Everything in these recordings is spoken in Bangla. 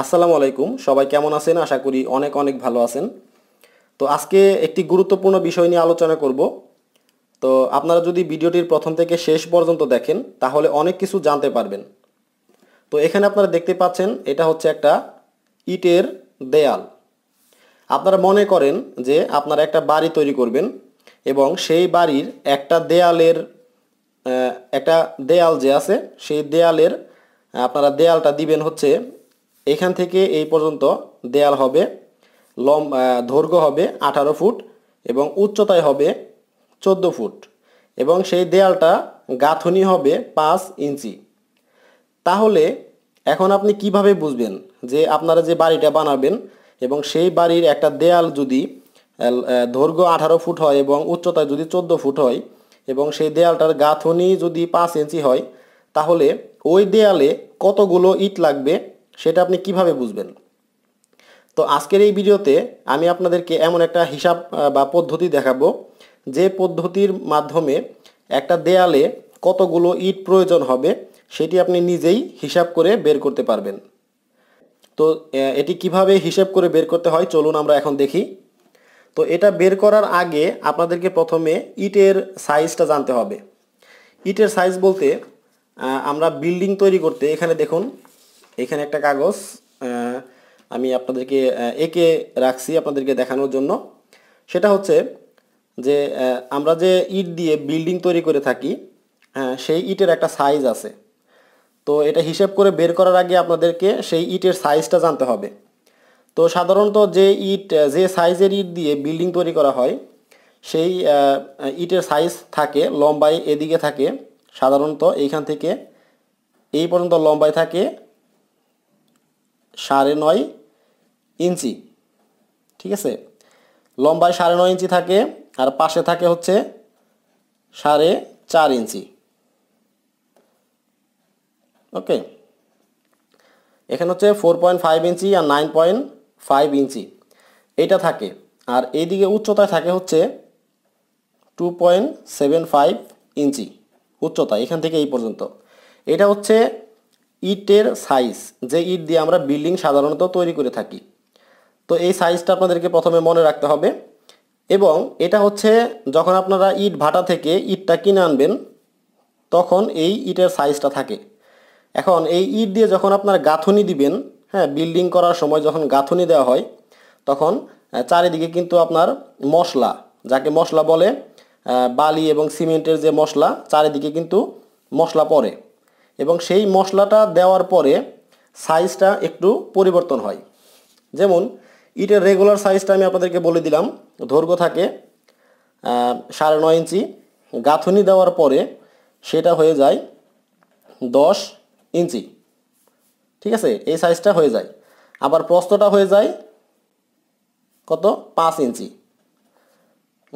আসসালামু আলাইকুম সবাই কেমন আছেন আশা করি অনেক অনেক ভালো আছেন তো আজকে একটি গুরুত্বপূর্ণ বিষয় নিয়ে আলোচনা করব তো আপনারা যদি ভিডিওটির প্রথম থেকে শেষ পর্যন্ত দেখেন তাহলে অনেক কিছু জানতে পারবেন তো এখানে আপনারা দেখতে পাচ্ছেন এটা হচ্ছে একটা ইটের দেয়াল আপনারা মনে করেন যে আপনারা একটা বাড়ি তৈরি করবেন এবং সেই বাড়ির একটা দেয়ালের একটা দেয়াল যে আছে সেই দেয়ালের আপনারা দেয়ালটা দিবেন হচ্ছে এখান থেকে এই পর্যন্ত দেয়াল হবে লম দৈর্ঘ্য হবে আঠারো ফুট এবং উচ্চতায় হবে চোদ্দো ফুট এবং সেই দেয়ালটা গাঁথনি হবে পাঁচ ইঞ্চি তাহলে এখন আপনি কিভাবে বুঝবেন যে আপনারা যে বাড়িটা বানাবেন এবং সেই বাড়ির একটা দেয়াল যদি দৈর্ঘ্য আঠারো ফুট হয় এবং উচ্চতায় যদি চোদ্দো ফুট হয় এবং সেই দেয়ালটার গাঁথনি যদি পাঁচ ইঞ্চি হয় তাহলে ওই দেয়ালে কতগুলো ইট লাগবে সেটা আপনি কিভাবে বুঝবেন তো আজকের এই ভিডিওতে আমি আপনাদেরকে এমন একটা হিসাব বা পদ্ধতি দেখাবো যে পদ্ধতির মাধ্যমে একটা দেয়ালে কতগুলো ইট প্রয়োজন হবে সেটি আপনি নিজেই হিসাব করে বের করতে পারবেন তো এটি কিভাবে হিসাব করে বের করতে হয় চলুন আমরা এখন দেখি তো এটা বের করার আগে আপনাদেরকে প্রথমে ইটের সাইজটা জানতে হবে ইটের সাইজ বলতে আমরা বিল্ডিং তৈরি করতে এখানে দেখুন এখানে একটা কাগজ আমি আপনাদেরকে একে রাখছি আপনাদেরকে দেখানোর জন্য সেটা হচ্ছে যে আমরা যে ইট দিয়ে বিল্ডিং তৈরি করে থাকি হ্যাঁ, সেই ইটের একটা সাইজ আছে তো এটা হিসেব করে বের করার আগে আপনাদেরকে সেই ইটের সাইজটা জানতে হবে তো সাধারণত যে ইট যে সাইজের ইট দিয়ে বিল্ডিং তৈরি করা হয় সেই ইটের সাইজ থাকে লম্বাই এদিকে থাকে সাধারণত এইখান থেকে এই পর্যন্ত লম্বাই থাকে সাড়ে নয় ইঞ্চি ঠিক আছে লম্বায় সাড়ে নয় ইঞ্চি থাকে আর পাশে থাকে হচ্ছে সাড়ে চার ইঞ্চি ওকে এখানে হচ্ছে ফোর পয়েন্ট ফাইভ ইঞ্চি আর নাইন পয়েন্ট ফাইভ ইঞ্চি এটা থাকে আর এইদিকে উচ্চতায় থাকে হচ্ছে two point seven five inch উচ্চতা এখান থেকে এই পর্যন্ত এটা হচ্ছে ইটের সাইজ যে ইট দিয়ে আমরা বিল্ডিং সাধারণত তৈরি করে থাকি তো এই সাইজটা আপনাদেরকে প্রথমে মনে রাখতে হবে এবং এটা হচ্ছে যখন আপনারা ইট ভাটা থেকে ইটটা কিনে আনবেন তখন এই ইটের সাইজটা থাকে এখন এই ইট দিয়ে যখন আপনার গাঁথুনি দিবেন হ্যাঁ বিল্ডিং করার সময় যখন গাঁথুনি দেওয়া হয় তখন চারিদিকে কিন্তু আপনার মশলা যাকে মশলা বলে বালি এবং সিমেন্টের যে মশলা চারিদিকে কিন্তু মশলা পড়ে এবং সেই মশলাটা দেওয়ার পরে সাইজটা একটু পরিবর্তন হয় যেমন ইটের রেগুলার সাইজটা আমি আপনাদেরকে বলে দিলাম দৈর্ঘ্য থাকে সাড়ে নয় ইঞ্চি গাঁথুনি দেওয়ার পরে সেটা হয়ে যায় দশ ইঞ্চি ঠিক আছে এই সাইজটা হয়ে যায় আবার প্রস্তটা হয়ে যায় কত পাঁচ ইঞ্চি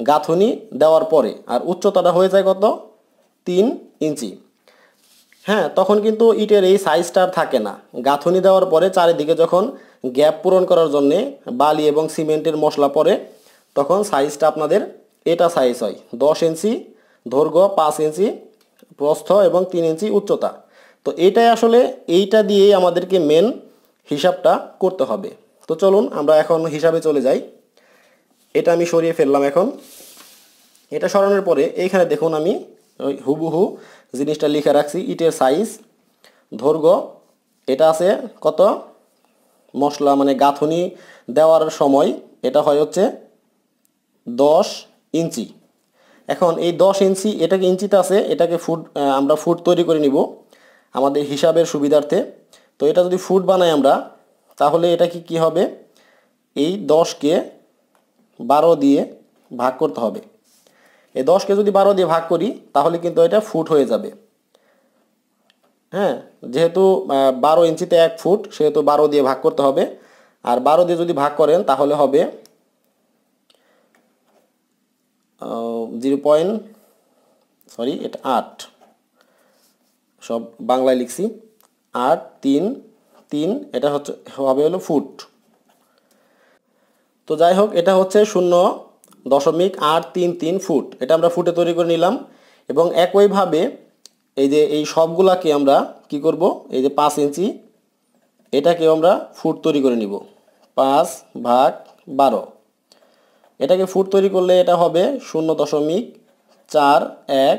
গাঁথুনি দেওয়ার পরে আর উচ্চতাটা হয়ে যায় কত তিন ইঞ্চি হ্যাঁ তখন কিন্তু ইটের এই সাইজটা থাকে না গাঁথনি দেওয়ার পরে চারিদিকে যখন গ্যাপ পূরণ করার জন্যে বালি এবং সিমেন্টের মশলা পরে তখন সাইজটা আপনাদের এটা সাইজ হয় দশ ইঞ্চি দৈর্ঘ্য পাঁচ ইঞ্চি প্রস্থ এবং তিন ইঞ্চি উচ্চতা তো এটাই আসলে এইটা দিয়েই আমাদেরকে মেন হিসাবটা করতে হবে তো চলুন আমরা এখন হিসাবে চলে যাই এটা আমি সরিয়ে ফেললাম এখন এটা সরানোর পরে এইখানে দেখুন আমি ওই হুবহু জিনিসটা লিখে রাখছি ইটের সাইজ দৈর্ঘ্য এটা আছে কত মশলা মানে গাঁথনি দেওয়ার সময় এটা হয় হচ্ছে দশ ইঞ্চি এখন এই দশ ইঞ্চি এটাকে ইঞ্চিতে আছে এটাকে ফুট আমরা ফুট তৈরি করে নিব আমাদের হিসাবের সুবিধার্থে তো এটা যদি ফুট বানাই আমরা তাহলে এটা কি কী হবে এই দশকে বারো দিয়ে ভাগ করতে হবে এই দশকে যদি বারো দিয়ে ভাগ করি তাহলে কিন্তু এটা ফুট হয়ে যাবে হ্যাঁ যেহেতু বারো ইঞ্চিতে এক ফুট সেহেতু বারো দিয়ে ভাগ করতে হবে আর বারো দিয়ে যদি ভাগ করেন তাহলে হবে জিরো পয়েন্ট সরি এটা আট সব বাংলায় লিখছি আট তিন তিন এটা হচ্ছে হবে হলো ফুট তো যাই হোক এটা হচ্ছে শূন্য দশমিক আট তিন তিন ফুট এটা আমরা ফুটে তৈরি করে নিলাম এবং একইভাবে এই যে এই সবগুলাকে আমরা কি করব এই যে পাঁচ ইঞ্চি এটাকেও আমরা ফুট তৈরি করে নিব পাঁচ ভাগ বারো এটাকে ফুট তৈরি করলে এটা হবে শূন্য দশমিক চার এক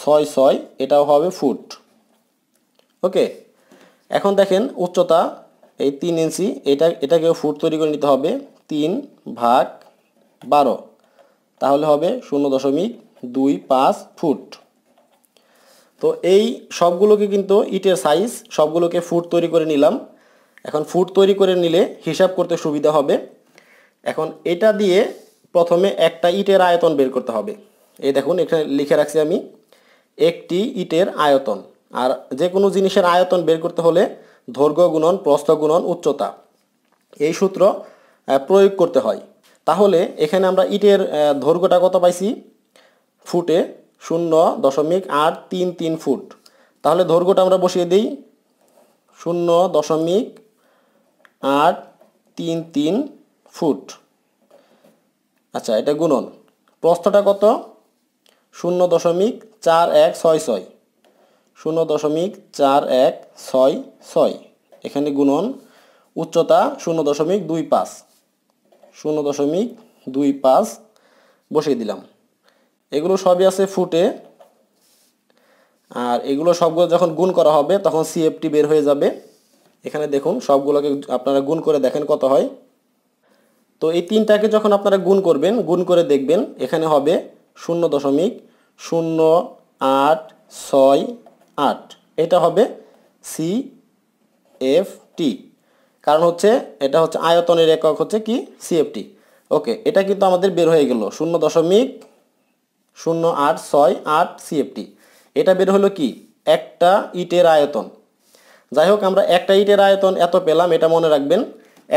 ছয় ছয় এটাও হবে ফুট ওকে এখন দেখেন উচ্চতা এই তিন ইঞ্চি এটা এটাকেও ফুট তৈরি করে নিতে হবে তিন ভাগ বারো তাহলে হবে শূন্য দশমিক দুই পাঁচ ফুট তো এই সবগুলোকে কিন্তু ইটের সাইজ সবগুলোকে ফুট তৈরি করে নিলাম এখন ফুট তৈরি করে নিলে হিসাব করতে সুবিধা হবে এখন এটা দিয়ে প্রথমে একটা ইটের আয়তন বের করতে হবে এই দেখুন এখানে লিখে রাখছি আমি একটি ইটের আয়তন আর যে কোনো জিনিসের আয়তন বের করতে হলে ধৈর্ঘ্য গুণন প্রস্থ গুণন উচ্চতা এই সূত্র প্রয়োগ করতে হয় তাহলে এখানে আমরা ইটের দৈর্ঘ্যটা কত পাইছি ফুটে শূন্য দশমিক আট তিন তিন ফুট তাহলে দৈর্ঘ্যটা আমরা বসিয়ে দিই শূন্য দশমিক আট তিন তিন ফুট আচ্ছা এটা গুণন প্রস্থটা কত শূন্য দশমিক চার এক ছয় ছয় শূন্য দশমিক চার এক ছয় ছয় এখানে গুণন উচ্চতা শূন্য দশমিক দুই পাঁচ শূন্য দশমিক দুই পাঁচ বসিয়ে দিলাম এগুলো সবই আছে ফুটে আর এগুলো সবগুলো যখন গুণ করা হবে তখন সিএফটি বের হয়ে যাবে এখানে দেখুন সবগুলোকে আপনারা গুণ করে দেখেন কত হয় তো এই তিনটাকে যখন আপনারা গুণ করবেন গুণ করে দেখবেন এখানে হবে শূন্য দশমিক শূন্য আট ছয় আট এটা হবে সি এফ টি কারণ হচ্ছে এটা হচ্ছে আয়তনের একক হচ্ছে কি সিএফটি ওকে এটা কিন্তু আমাদের বের হয়ে গেল শূন্য দশমিক শূন্য আট ছয় আট সিএফটি এটা বের হলো কি একটা ইটের আয়তন যাই হোক আমরা একটা ইটের আয়তন এত পেলাম এটা মনে রাখবেন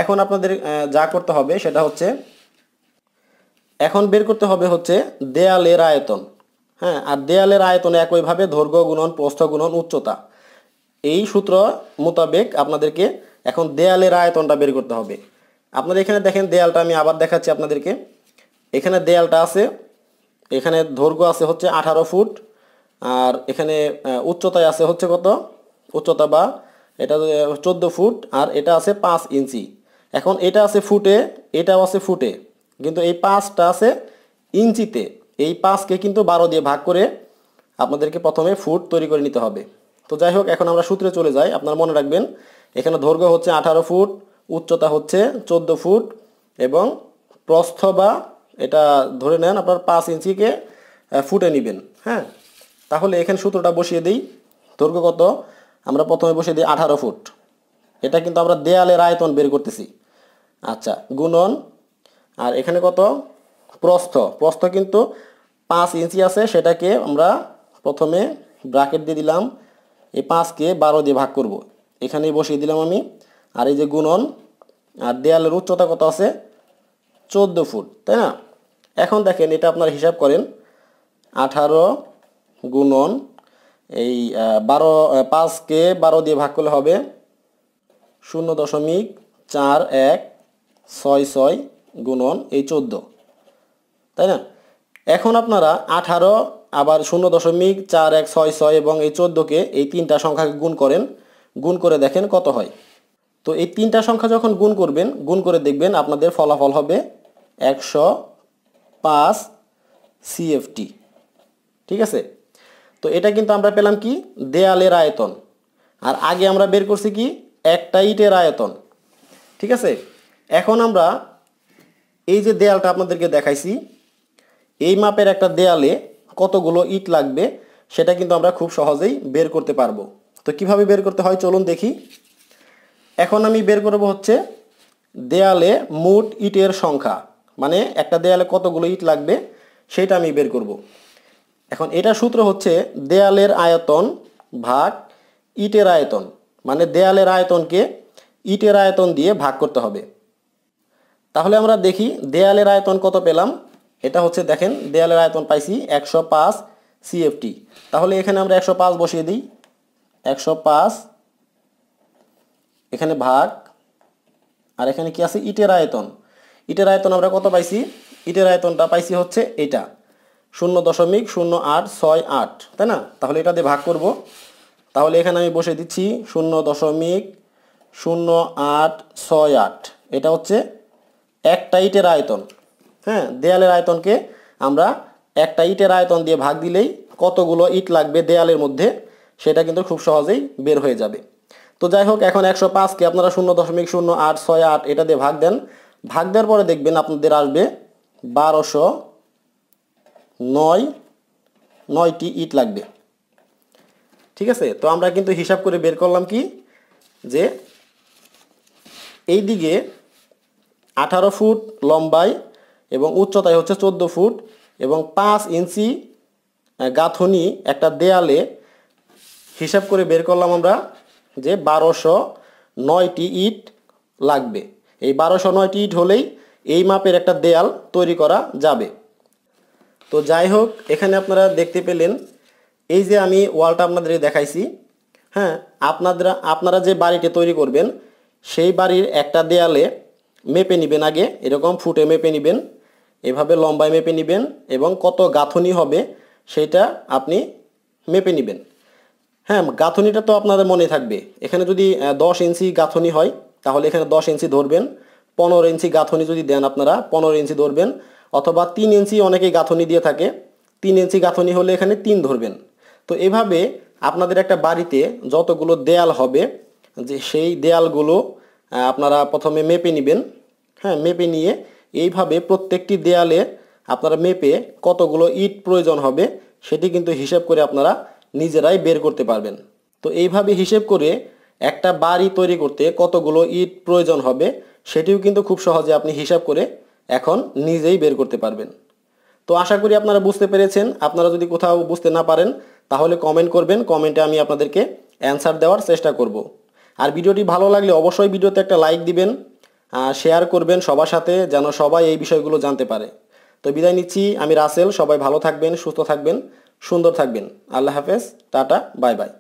এখন আপনাদের যা করতে হবে সেটা হচ্ছে এখন বের করতে হবে হচ্ছে দেয়ালের আয়তন হ্যাঁ আর দেয়ালের আয়তনে একইভাবে দৈর্ঘ্য গুণন প্রস্থ গুণন উচ্চতা এই সূত্র মোতাবেক আপনাদেরকে এখন দেয়ালের আয়তনটা বের করতে হবে আপনারা এখানে দেখেন দেয়ালটা আমি আবার দেখাচ্ছি আপনাদেরকে এখানে দেয়ালটা আছে এখানে দৈর্ঘ্য আছে হচ্ছে আঠারো ফুট আর এখানে উচ্চতায় আছে হচ্ছে কত উচ্চতা বা এটা চোদ্দো ফুট আর এটা আছে পাঁচ ইঞ্চি এখন এটা আছে ফুটে এটাও আছে ফুটে কিন্তু এই পাঁচটা আছে ইঞ্চিতে এই পাঁচকে কিন্তু বারো দিয়ে ভাগ করে আপনাদেরকে প্রথমে ফুট তৈরি করে নিতে হবে তো যাই হোক এখন আমরা সূত্রে চলে যাই আপনারা মনে রাখবেন এখানে দৈর্ঘ্য হচ্ছে আঠারো ফুট উচ্চতা হচ্ছে চোদ্দ ফুট এবং প্রস্থ বা এটা ধরে নেন আপনার পাঁচ ইঞ্চিকে ফুটে নেবেন হ্যাঁ তাহলে এখানে সূত্রটা বসিয়ে দিই দৈর্ঘ্য কত আমরা প্রথমে বসিয়ে দিই আঠারো ফুট এটা কিন্তু আমরা দেয়ালের আয়তন বের করতেছি আচ্ছা গুণন আর এখানে কত প্রস্থ প্রস্থ কিন্তু পাঁচ ইঞ্চি আছে সেটাকে আমরা প্রথমে ব্রাকেট দিয়ে দিলাম এই পাঁচকে বারো দিয়ে ভাগ করব এখানেই বসিয়ে দিলাম আমি আর এই যে গুণন আর দেয়ালের উচ্চতা কত আছে চোদ্দ ফুট তাই না এখন দেখেন এটা আপনার হিসাব করেন আঠারো গুণন এই বারো পাঁচকে বারো দিয়ে ভাগ করলে হবে শূন্য দশমিক চার এক ছয় ছয় গুণন এই চোদ্দো তাই না এখন আপনারা আঠারো আবার শূন্য দশমিক চার এক ছয় ছয় এবং এই চোদ্দোকে এই তিনটা সংখ্যাকে গুণ করেন গুণ করে দেখেন কত হয় তো এই তিনটা সংখ্যা যখন গুণ করবেন গুণ করে দেখবেন আপনাদের ফলাফল হবে একশো পাঁচ সিএফটি ঠিক আছে তো এটা কিন্তু আমরা পেলাম কি দেয়ালের আয়তন আর আগে আমরা বের করছি কি একটা ইটের আয়তন ঠিক আছে এখন আমরা এই যে দেয়ালটা আপনাদেরকে দেখাইছি এই মাপের একটা দেয়ালে কতগুলো ইট লাগবে সেটা কিন্তু আমরা খুব সহজেই বের করতে পারবো তো কীভাবে বের করতে হয় চলুন দেখি এখন আমি বের করব হচ্ছে দেয়ালে মোট ইটের সংখ্যা মানে একটা দেয়ালে কতগুলো ইট লাগবে সেটা আমি বের করব। এখন এটা সূত্র হচ্ছে দেয়ালের আয়তন ভাগ ইটের আয়তন মানে দেয়ালের আয়তনকে ইটের আয়তন দিয়ে ভাগ করতে হবে তাহলে আমরা দেখি দেয়ালের আয়তন কত পেলাম এটা হচ্ছে দেখেন দেয়ালের আয়তন পাইছি একশো পাঁচ সিএফটি তাহলে এখানে আমরা একশো পাঁচ বসিয়ে দিই একশো পাঁচ এখানে ভাগ আর এখানে কি আছে ইটের আয়তন ইটের আয়তন আমরা কত পাইছি ইটের আয়তনটা পাইছি হচ্ছে এটা শূন্য দশমিক শূন্য আট ছয় আট তাই না তাহলে এটা দিয়ে ভাগ করব তাহলে এখানে আমি বসে দিচ্ছি শূন্য দশমিক শূন্য আট ছয় আট এটা হচ্ছে একটা ইটের আয়তন হ্যাঁ দেয়ালের আয়তনকে আমরা একটা ইটের আয়তন দিয়ে ভাগ দিলেই কতগুলো ইট লাগবে দেয়ালের মধ্যে সেটা কিন্তু খুব সহজেই বের হয়ে যাবে তো যাই হোক এখন একশো পাঁচকে আপনারা শূন্য দশমিক শূন্য আট ছয় আট এটা দিয়ে ভাগ দেন ভাগ দেওয়ার পরে দেখবেন আপনাদের আসবে বারোশো নয় নয়টি ইট লাগবে ঠিক আছে তো আমরা কিন্তু হিসাব করে বের করলাম কি যে এই দিকে আঠারো ফুট লম্বায় এবং উচ্চতায় হচ্ছে চোদ্দো ফুট এবং পাঁচ ইঞ্চি গাঁথনি একটা দেয়ালে হিসাব করে বের করলাম আমরা যে বারোশো নয়টি ইট লাগবে এই বারোশো নয়টি ইট হলেই এই মাপের একটা দেয়াল তৈরি করা যাবে তো যাই হোক এখানে আপনারা দেখতে পেলেন এই যে আমি ওয়ালটা আপনাদের দেখাইছি হ্যাঁ আপনাদের আপনারা যে বাড়িটি তৈরি করবেন সেই বাড়ির একটা দেয়ালে মেপে নেবেন আগে এরকম ফুটে মেপে নেবেন এভাবে লম্বায় মেপে নেবেন এবং কত গাঁথনি হবে সেটা আপনি মেপে নেবেন হ্যাঁ গাঁথনিটা তো আপনাদের মনে থাকবে এখানে যদি দশ ইঞ্চি গাঁথনি হয় তাহলে এখানে দশ ইঞ্চি ধরবেন পনেরো ইঞ্চি গাঁথনি যদি দেন আপনারা পনেরো ইঞ্চি ধরবেন অথবা তিন ইঞ্চি অনেকে গাঁথনি দিয়ে থাকে তিন ইঞ্চি গাঁথনি হলে এখানে তিন ধরবেন তো এভাবে আপনাদের একটা বাড়িতে যতগুলো দেয়াল হবে যে সেই দেয়ালগুলো আপনারা প্রথমে মেপে নেবেন হ্যাঁ মেপে নিয়ে এইভাবে প্রত্যেকটি দেয়ালে আপনারা মেপে কতগুলো ইট প্রয়োজন হবে সেটি কিন্তু হিসাব করে আপনারা নিজেরাই বের করতে পারবেন তো এইভাবে হিসেব করে একটা বাড়ি তৈরি করতে কতগুলো ইট প্রয়োজন হবে সেটিও কিন্তু খুব সহজে আপনি হিসাব করে এখন নিজেই বের করতে পারবেন তো আশা করি আপনারা বুঝতে পেরেছেন আপনারা যদি কোথাও বুঝতে না পারেন তাহলে কমেন্ট করবেন কমেন্টে আমি আপনাদেরকে অ্যান্সার দেওয়ার চেষ্টা করব। আর ভিডিওটি ভালো লাগলে অবশ্যই ভিডিওতে একটা লাইক দিবেন শেয়ার করবেন সবার সাথে যেন সবাই এই বিষয়গুলো জানতে পারে তো বিদায় নিচ্ছি আমি রাসেল সবাই ভালো থাকবেন সুস্থ থাকবেন সুন্দর থাকবেন আল্লাহ হাফেজ টাটা বাই বাই